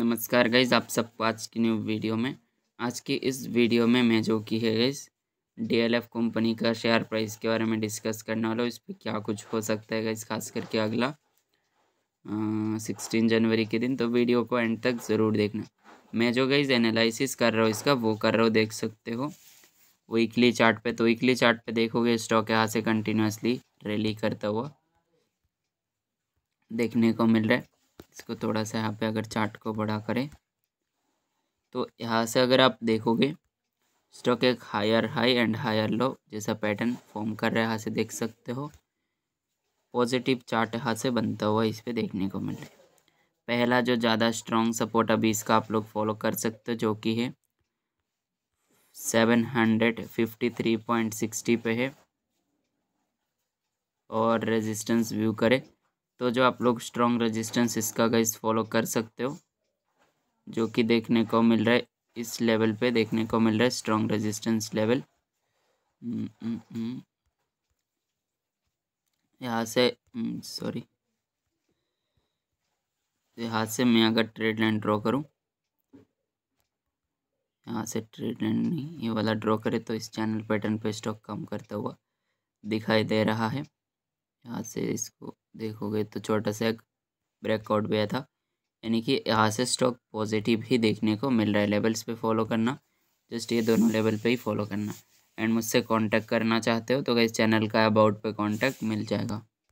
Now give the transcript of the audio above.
नमस्कार गईज आप सबको आज की न्यू वीडियो में आज की इस वीडियो में मैं जो की है गईज डी कंपनी का शेयर प्राइस के बारे में डिस्कस करने वाला हूँ इस पर क्या कुछ हो सकता है गईज खास करके अगला सिक्सटीन जनवरी के दिन तो वीडियो को एंड तक ज़रूर देखना मैं जो गईज एनालिसिस कर रहा हूँ इसका वो कर रहा हूँ देख सकते हो वीकली चार्ट पे तो वीकली चार्ट पे देखोगे स्टॉक यहाँ से कंटिन्यूसली रैली करता हुआ देखने को मिल रहा है इसको थोड़ा सा यहाँ पे अगर चार्ट को बड़ा करें तो यहाँ से अगर आप देखोगे स्टॉक एक higher high and higher low जैसा पैटर्न फॉर्म कर रहा है यहाँ से देख सकते हो पॉजिटिव चार्ट यहाँ से बनता हुआ इस पर देखने को मिल रहा है पहला जो ज़्यादा स्ट्रॉन्ग सपोर्ट अभी इसका आप लोग फॉलो कर सकते हो जो कि है seven hundred fifty three point sixty पे है और रेजिस्टेंस व्यू करें तो जो आप लोग स्ट्रॉन्ग रेजिस्टेंस इसका गाइस फॉलो कर सकते हो जो कि देखने को मिल रहा है इस लेवल पे देखने को मिल रहा है स्ट्रॉन्ग रेजिस्टेंस लेवल यहाँ से सॉरी हम्म, यहाँ से मैं अगर ट्रेड लाइन ड्रॉ करूँ यहाँ से ट्रेड लाइन नहीं ये वाला ड्रॉ करे तो इस चैनल पैटर्न पे स्टॉक कम करता हुआ दिखाई दे रहा है यहाँ से इसको देखोगे तो छोटा सा एक ब्रेकआउट भी आया था यानी कि यहाँ से स्टॉक पॉजिटिव ही देखने को मिल रहा है लेवल्स पे फॉलो करना जस्ट ये दोनों लेवल पे ही फॉलो करना एंड मुझसे कांटेक्ट करना चाहते हो तो इस चैनल का अबाउट पे कांटेक्ट मिल जाएगा